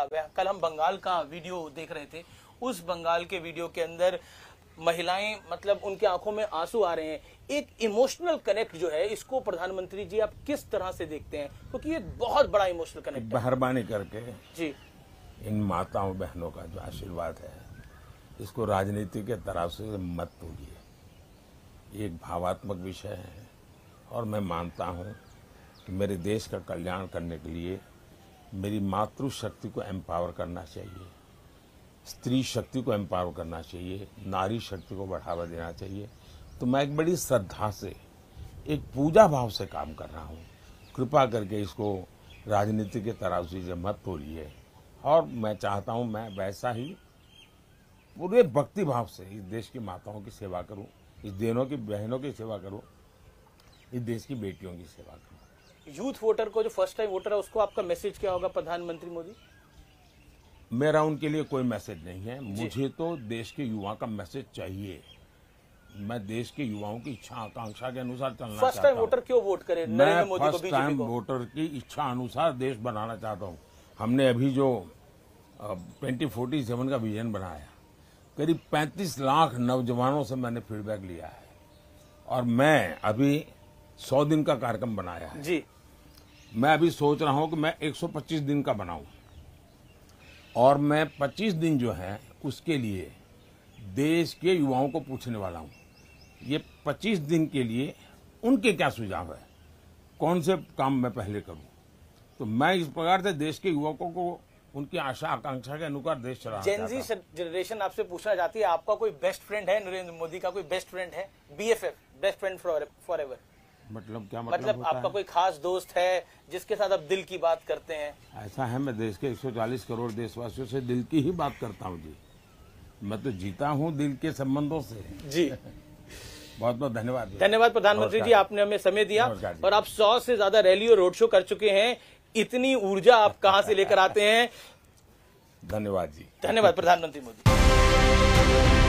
लगा कल हम बंगाल का वीडियो देख रहे थे उस बंगाल के वीडियो के अंदर महिलाएं मतलब उनके आंखों में आंसू आ रहे हैं एक इमोशनल कनेक्ट जो है इसको प्रधानमंत्री जी आप किस तरह से देखते हैं क्योंकि तो ये बहुत बड़ा इमोशनल कनेक्ट मेहरबानी करके जी इन माताओं बहनों का जो आशीर्वाद है इसको राजनीति के तराशे से मत तोड़िए एक भावात्मक विषय है और मैं मानता हूँ कि मेरे देश का कल्याण करने के लिए मेरी मातृशक्ति को एम्पावर करना चाहिए स्त्री शक्ति को एम्पावर करना चाहिए नारी शक्ति को बढ़ावा देना चाहिए तो मैं एक बड़ी श्रद्धा से एक पूजा भाव से काम कर रहा हूँ कृपा करके इसको राजनीति के उसी से मत तोड़िए और मैं चाहता हूँ मैं वैसा ही पूरे भक्ति भाव से इस देश की माताओं की सेवा करूँ इस देनों की बहनों की सेवा करूँ इस देश की बेटियों की सेवा करूँ यूथ वोटर को जो फर्स्ट टाइम वोटर है उसको आपका मैसेज क्या होगा प्रधानमंत्री मोदी मेरा उनके लिए कोई मैसेज नहीं है मुझे तो देश के युवा का मैसेज चाहिए मैं देश के युवाओं की इच्छा आकांक्षा के अनुसार चलना फर्स्ट टाइम वोटर क्यों वोट करे मैं फर्स्ट टाइम वोटर की इच्छा अनुसार देश बनाना चाहता हूँ हमने अभी जो ट्वेंटी फोर्टी सेवन का विजन बनाया करीब पैंतीस लाख नौजवानों से मैंने फीडबैक लिया है और मैं अभी सौ दिन का कार्यक्रम बनाया है जी मैं अभी सोच रहा हूँ कि मैं 125 दिन का बनाऊं और मैं 25 दिन जो है उसके लिए देश के युवाओं को पूछने वाला हूँ ये 25 दिन के लिए उनके क्या सुझाव है कौन से काम मैं पहले करूँ तो मैं इस प्रकार से देश के युवकों को उनकी आशा आकांक्षा के अनुसार देश चला जेनजी जनरेशन आपसे पूछना चाहती है आपका कोई बेस्ट फ्रेंड है नरेंद्र मोदी का कोई बेस्ट फ्रेंड है B best friend forever मतलब क्या मतलब, मतलब होता आपका है? कोई खास दोस्त है जिसके साथ आप दिल की बात करते हैं ऐसा है मैं देश के 140 करोड़ देशवासियों से दिल की ही बात करता हूँ जी मैं तो जीता हूँ दिल के संबंधों से जी बहुत बहुत धन्यवाद धन्यवाद प्रधानमंत्री जी आपने हमें समय दिया और आप सौ से ज्यादा रैली और रोड शो कर चुके हैं इतनी ऊर्जा आप कहाँ से लेकर आते हैं धन्यवाद जी धन्यवाद प्रधानमंत्री मोदी